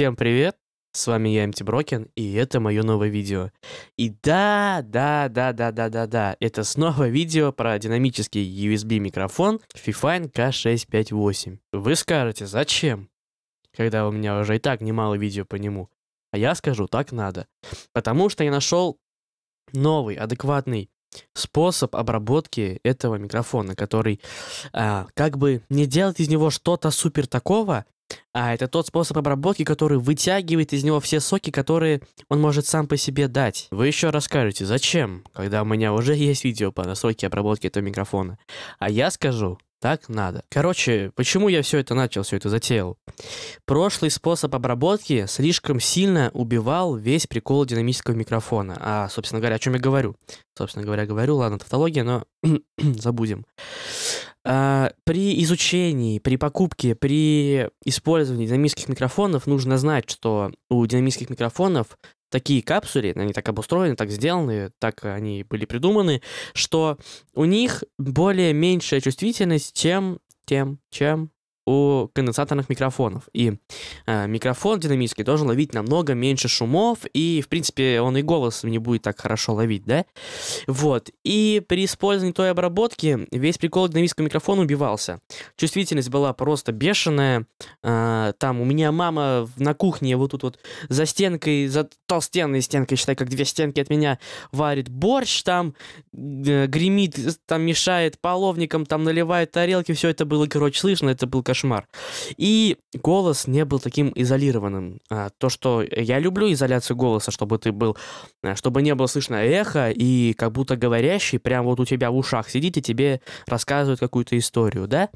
Всем привет! С вами я, МТ Брокин, и это мое новое видео. И да, да, да, да, да, да, да, это снова видео про динамический USB микрофон Fifine K658. Вы скажете, зачем? Когда у меня уже и так немало видео по нему. А я скажу, так надо. Потому что я нашел новый, адекватный способ обработки этого микрофона, который а, как бы не делать из него что-то супер такого, а это тот способ обработки, который вытягивает из него все соки, которые он может сам по себе дать. Вы еще расскажете, зачем, когда у меня уже есть видео по настройке обработки этого микрофона. А я скажу, так надо. Короче, почему я все это начал, все это затеял? Прошлый способ обработки слишком сильно убивал весь прикол динамического микрофона. А, собственно говоря, о чем я говорю? Собственно говоря, говорю, ладно, тавтология, но забудем. А, при изучении, при покупке, при использовании динамических микрофонов нужно знать, что у динамических микрофонов такие капсули, они так обустроены, так сделаны, так они были придуманы, что у них более меньшая чувствительность, чем тем, чем у конденсаторных микрофонов. И э, микрофон динамический должен ловить намного меньше шумов, и, в принципе, он и голос не будет так хорошо ловить, да? Вот. И при использовании той обработки весь прикол динамического микрофона убивался. Чувствительность была просто бешеная. Э, там у меня мама на кухне вот тут вот за стенкой, за толстенной стенкой, считай, как две стенки от меня, варит борщ там, э, гремит, там мешает половником, там наливает тарелки, все это было, короче, слышно, это был кошмар. И голос не был таким изолированным. А, то, что я люблю изоляцию голоса, чтобы ты был, э, чтобы не было слышно эхо, и как будто говорящий прям вот у тебя в ушах сидит и тебе рассказывает какую-то историю, да?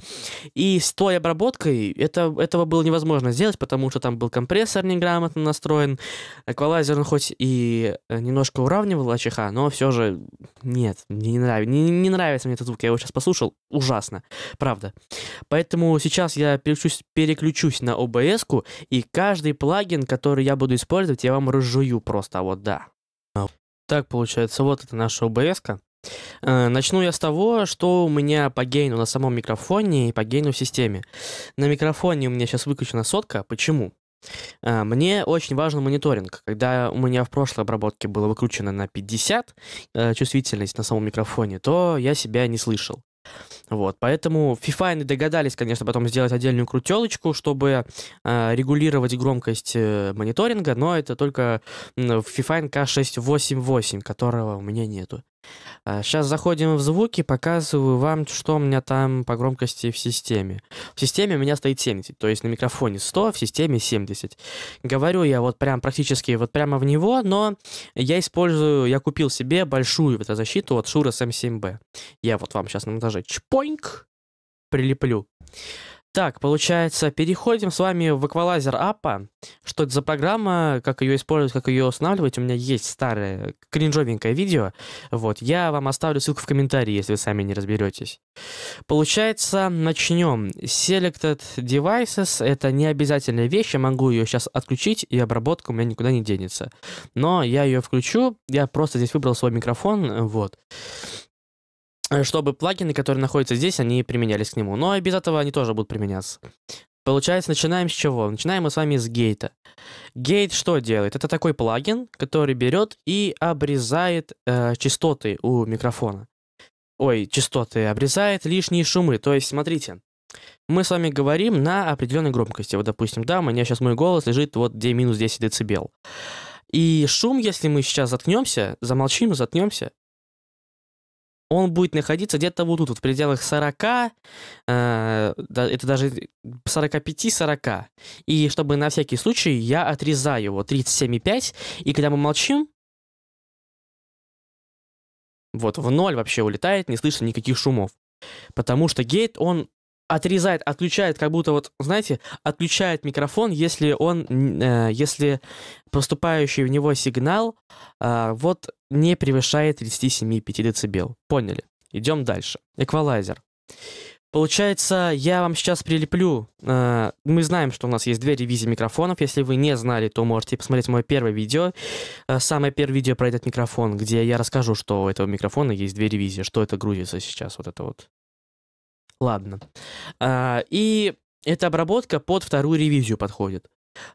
И с той обработкой это, этого было невозможно сделать, потому что там был компрессор неграмотно настроен, эквалайзер он хоть и э, немножко уравнивал АЧХ, но все же нет, мне не нравится, не, не нравится мне этот звук, я его сейчас послушал, ужасно, правда. Поэтому сейчас сейчас я переключусь, переключусь на OBS, и каждый плагин, который я буду использовать, я вам разжую просто, вот да. А, так получается, вот это наша OBS. -ка. Э, начну я с того, что у меня по гейну на самом микрофоне и по гейну в системе. На микрофоне у меня сейчас выключена сотка. Почему? Э, мне очень важен мониторинг. Когда у меня в прошлой обработке было выключено на 50 э, чувствительность на самом микрофоне, то я себя не слышал. Вот, поэтому FIFA и догадались, конечно, потом сделать отдельную крутелочку, чтобы э, регулировать громкость э, мониторинга, но это только в FIFA NK 688, которого у меня нету. Сейчас а, заходим в звуки, показываю вам, что у меня там по громкости в системе. В системе у меня стоит 70, то есть на микрофоне 100, в системе 70. Говорю я вот прям практически вот прямо в него, но я использую, я купил себе большую вот защиту от Шура с M7B. Я вот вам сейчас на монтаже чпоинг прилеплю. Так, получается, переходим с вами в эквалайзер Аппа. Что это за программа, как ее использовать, как ее устанавливать. У меня есть старое кринжовенькое видео. Вот, я вам оставлю ссылку в комментарии, если вы сами не разберетесь. Получается, начнем. Selected Devices — это не обязательная вещь, я могу ее сейчас отключить, и обработка у меня никуда не денется. Но я ее включу, я просто здесь выбрал свой микрофон, вот. Э, чтобы плагины, которые находятся здесь, они применялись к нему. Но и без этого они тоже будут применяться. Получается, начинаем с чего? Начинаем мы с вами с гейта. Гейт что делает? Это такой плагин, который берет и обрезает э, частоты у микрофона. Ой, частоты, обрезает лишние шумы. То есть, смотрите, мы с вами говорим на определенной громкости. Вот, допустим, да, у меня сейчас мой голос лежит вот где минус 10 децибел. И шум, если мы сейчас заткнемся, замолчим, заткнемся, он будет находиться где-то вот тут, вот в пределах 40, э, это даже 45-40. И чтобы на всякий случай, я отрезаю его 37,5, и когда мы молчим, вот в ноль вообще улетает, не слышно никаких шумов. Потому что гейт, он отрезает, отключает, как будто вот, знаете, отключает микрофон, если он, э, если поступающий в него сигнал э, вот не превышает 37,5 дБ. Поняли? Идем дальше. Эквалайзер. Получается, я вам сейчас прилеплю. А, мы знаем, что у нас есть две ревизии микрофонов. Если вы не знали, то можете посмотреть мое первое видео. А, самое первое видео про этот микрофон, где я расскажу, что у этого микрофона есть две ревизии, что это грузится сейчас, вот это вот Ладно. А, и эта обработка под вторую ревизию подходит.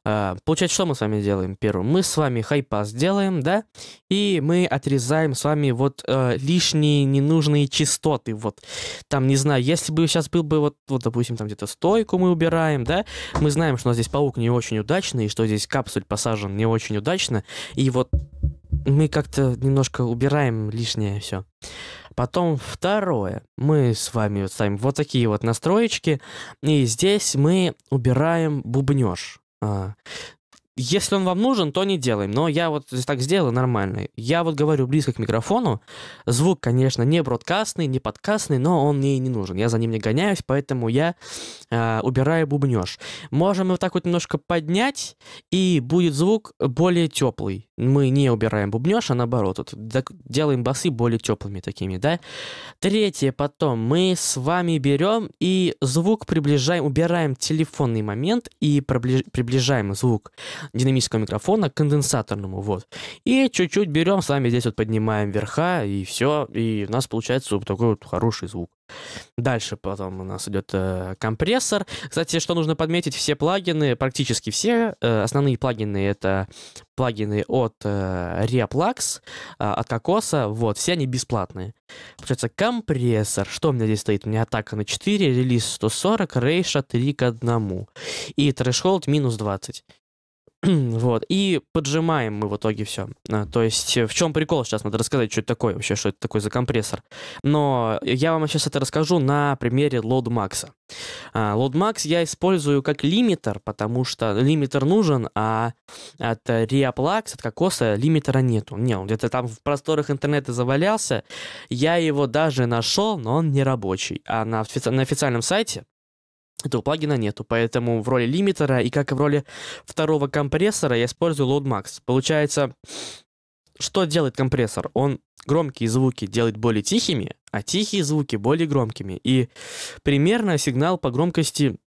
А, получается, что мы с вами делаем первым? Мы с вами хайпас делаем, да, и мы отрезаем с вами вот э, лишние ненужные частоты, вот, там, не знаю, если бы сейчас был бы вот, вот, допустим, там где-то стойку мы убираем, да, мы знаем, что у нас здесь паук не очень удачный, и что здесь капсуль посажен не очень удачно, и вот мы как-то немножко убираем лишнее все. Потом второе. Мы с вами вот ставим вот такие вот настроечки. И здесь мы убираем бубнёж. А, если он вам нужен, то не делаем. Но я вот так сделал нормально. Я вот говорю близко к микрофону. Звук, конечно, не бродкастный, не подкастный, но он мне и не нужен. Я за ним не гоняюсь, поэтому я э, убираю бубнеж. Можем его так вот немножко поднять, и будет звук более теплый. Мы не убираем бубнеж, а наоборот, вот, делаем басы более теплыми такими, да. Третье потом. Мы с вами берем и звук приближаем, убираем телефонный момент и приближаем звук динамического микрофона к конденсаторному, вот. И чуть-чуть берем с вами здесь вот поднимаем верха, и все, и у нас получается вот такой вот хороший звук. Дальше потом у нас идет э, компрессор. Кстати, что нужно подметить, все плагины, практически все, э, основные плагины это плагины от э, Reaplax, э, от Кокоса, вот, все они бесплатные. Получается, компрессор, что у меня здесь стоит? У меня атака на 4, релиз 140, рейша 3 к 1 и трэшхолд минус 20. вот. И поджимаем мы в итоге все. А, то есть, э, в чем прикол сейчас? Надо рассказать, что это такое вообще, что это такое за компрессор. Но я вам сейчас это расскажу на примере LoadMax. А, LoadMax я использую как лимитер, потому что лимитер нужен, а от Reaplax, от кокоса лимитера нету. Не, он где-то там в просторах интернета завалялся. Я его даже нашел, но он не рабочий. А на, офици- на официальном сайте этого плагина нету, поэтому в роли лимитера и как и в роли второго компрессора я использую LoadMax. Получается, что делает компрессор? Он громкие звуки делает более тихими, а тихие звуки более громкими. И примерно сигнал по громкости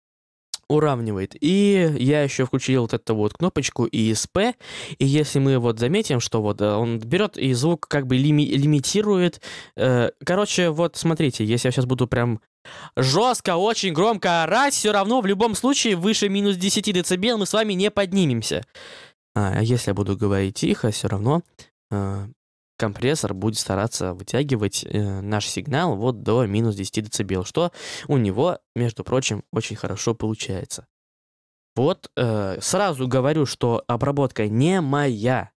уравнивает. И я еще включил вот эту вот кнопочку ESP, и если мы вот заметим, что вот э, он берет и звук как бы лими лимитирует. Э, короче, вот смотрите, если я сейчас буду прям жестко, очень громко орать, все равно в любом случае выше минус 10 дБ мы с вами не поднимемся. А если я буду говорить тихо, все равно э, компрессор будет стараться вытягивать э, наш сигнал вот до минус 10 дБ, что у него, между прочим, очень хорошо получается. Вот э, сразу говорю, что обработка не моя.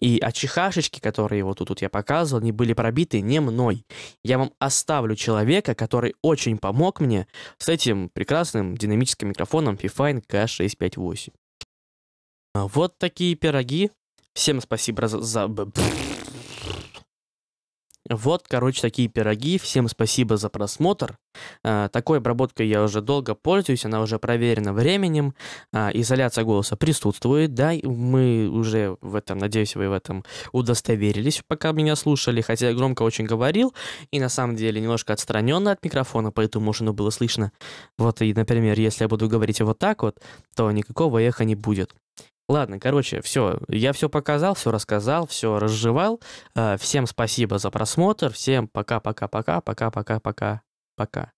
И очехашечки, которые вот тут, тут я показывал, они были пробиты не мной. Я вам оставлю человека, который очень помог мне с этим прекрасным динамическим микрофоном Fifine K658. Вот такие пироги. Всем спасибо за... Вот, короче, такие пироги. Всем спасибо за просмотр. А, такой обработкой я уже долго пользуюсь, она уже проверена временем. А, изоляция голоса присутствует, да, мы уже в этом, надеюсь, вы в этом удостоверились, пока меня слушали, хотя я громко очень говорил, и на самом деле немножко отстраненно от микрофона, поэтому уж было слышно. Вот, и, например, если я буду говорить вот так вот, то никакого эха не будет. Ладно, короче, все. Я все показал, все рассказал, все разжевал. Э, всем спасибо за просмотр. Всем пока-пока-пока, пока-пока-пока, пока.